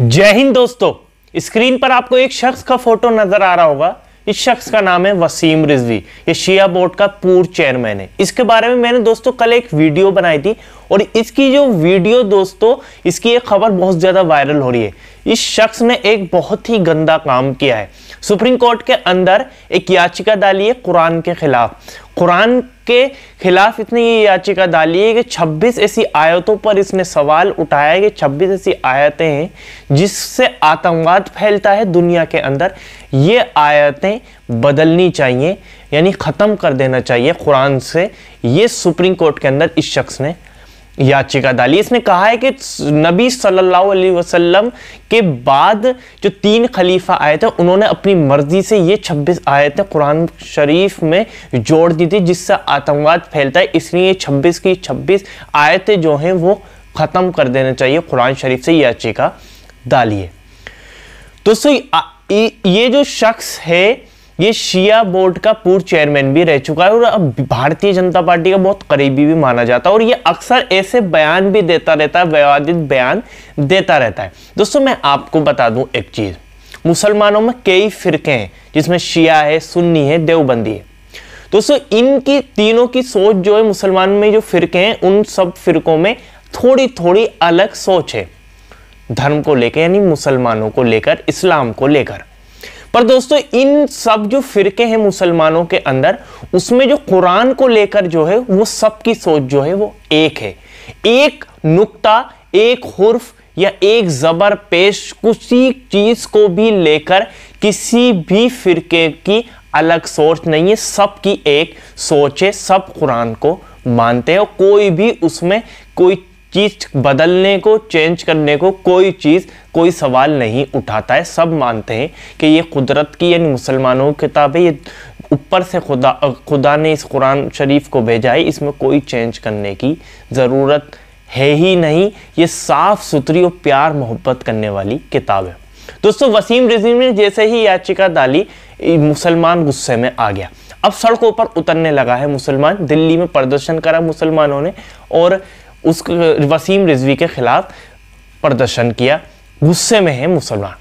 जय हिंद दोस्तों स्क्रीन पर आपको एक शख्स का फोटो नजर आ रहा होगा इस शख्स का नाम है वसीम रिजवी ये शिया बोर्ड का पूर्व चेयरमैन है इसके बारे में मैंने दोस्तों कल एक वीडियो बनाई थी और इसकी जो वीडियो दोस्तों इसकी एक खबर बहुत ज़्यादा वायरल हो रही है इस शख्स ने एक बहुत ही गंदा काम किया है सुप्रीम कोर्ट के अंदर एक याचिका डाली है कुरान के खिलाफ कुरान के खिलाफ इतनी ये याचिका डाली है कि 26 ऐसी आयतों पर इसने सवाल उठाया है कि 26 ऐसी आयतें हैं जिससे आतंकवाद फैलता है दुनिया के अंदर ये आयतें बदलनी चाहिए यानी ख़त्म कर देना चाहिए कुरान से ये सुप्रीम कोर्ट के अंदर इस शख्स ने याचिका डाली इसने कहा है कि नबी सल्लल्लाहु अलैहि वसल्लम के बाद जो तीन खलीफा आए थे उन्होंने अपनी मर्जी से ये 26 आयतें कुरान शरीफ में जोड़ दी थी जिससे आतंकवाद फैलता है इसलिए ये 26 की 26 आयतें जो हैं वो ख़त्म कर देना चाहिए कुरान शरीफ से याचिका डालिए दोस्तों ये जो शख्स है ये शिया बोर्ड का पूर्व चेयरमैन भी रह चुका है और अब भारतीय जनता पार्टी का बहुत करीबी भी माना जाता है और ये अक्सर ऐसे बयान भी देता रहता है विवादित बयान देता रहता है दोस्तों मैं आपको बता दूं एक चीज़ मुसलमानों में कई फिरके हैं जिसमें शिया है सुन्नी है देवबंदी है दोस्तों इनकी तीनों की सोच जो है मुसलमान में जो फिरके हैं उन सब फिरकों में थोड़ी थोड़ी अलग सोच है धर्म को लेकर यानी मुसलमानों को लेकर इस्लाम को लेकर पर दोस्तों इन सब जो फिरके हैं मुसलमानों के अंदर उसमें जो कुरान को लेकर जो है वो सबकी सोच जो है वो एक है एक नुक्ता एक हुर्फ या एक ज़बर पेश किसी चीज़ को भी लेकर किसी भी फिरके की अलग सोच नहीं है सबकी एक सोच है सब कुरान को मानते हैं और कोई भी उसमें कोई चीज बदलने को चेंज करने को कोई चीज़ कोई सवाल नहीं उठाता है सब मानते हैं कि ये कुदरत की यानी मुसलमानों की किताब है ये ऊपर से खुदा खुदा ने इस कुरान शरीफ को भेजा है इसमें कोई चेंज करने की ज़रूरत है ही नहीं ये साफ़ सुथरी और प्यार मोहब्बत करने वाली किताब है दोस्तों वसीम रजीम ने जैसे ही याचिका डाली मुसलमान गुस्से में आ गया अब सड़कों पर उतरने लगा है मुसलमान दिल्ली में प्रदर्शन करा मुसलमानों ने और उस वसीम रिजवी के खिलाफ प्रदर्शन किया गुस्से में है मुसलमान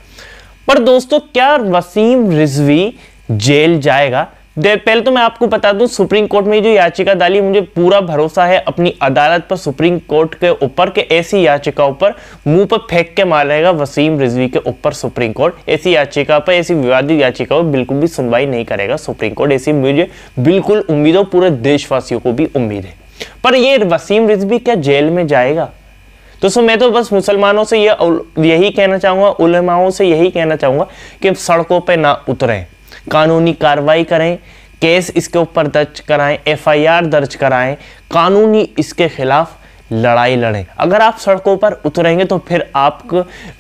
पर दोस्तों क्या वसीम रिजवी जेल जाएगा पहले तो मैं आपको बता दूं सुप्रीम कोर्ट में जो याचिका डाली मुझे पूरा भरोसा है अपनी अदालत पर सुप्रीम कोर्ट के ऊपर के ऐसी याचिकाओं पर मुंह पर फेंक के मारेगा वसीम रिजवी के ऊपर सुप्रीम कोर्ट ऐसी याचिका पर ऐसी विवादित याचिका पर बिल्कुल भी सुनवाई नहीं करेगा सुप्रीम कोर्ट ऐसी मुझे बिल्कुल उम्मीद हो पूरे देशवासियों को भी उम्मीद है पर ये वसीम रिजवी क्या जेल में जाएगा तो सो मैं तो बस मुसलमानों से ये यही कहना चाहूंगा उलमाओं से यही कहना चाहूंगा कि सड़कों पर ना उतरें कानूनी कार्रवाई करें केस इसके ऊपर दर्ज कराएं एफआईआर दर्ज कराएं कानूनी इसके खिलाफ लड़ाई लड़ें अगर आप सड़कों पर उतरेंगे तो फिर आप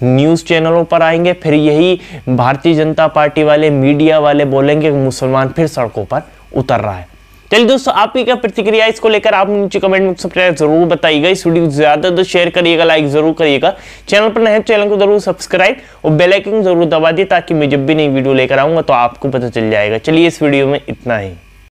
न्यूज़ चैनलों पर आएंगे फिर यही भारतीय जनता पार्टी वाले मीडिया वाले बोलेंगे मुसलमान फिर सड़कों पर उतर रहा है चलिए दोस्तों आपकी क्या प्रतिक्रिया इसको लेकर आप नीचे कमेंट में सब्सक्राइब जरूर बताइएगा इस वीडियो को ज्यादा तो शेयर करिएगा लाइक जरूर करिएगा चैनल पर नए चैनल तो को जरूर सब्सक्राइब और बेलाइकिन जरूर दबा दिए ताकि मैं जब भी नई वीडियो लेकर आऊंगा तो आपको पता चल जाएगा चलिए इस वीडियो में इतना ही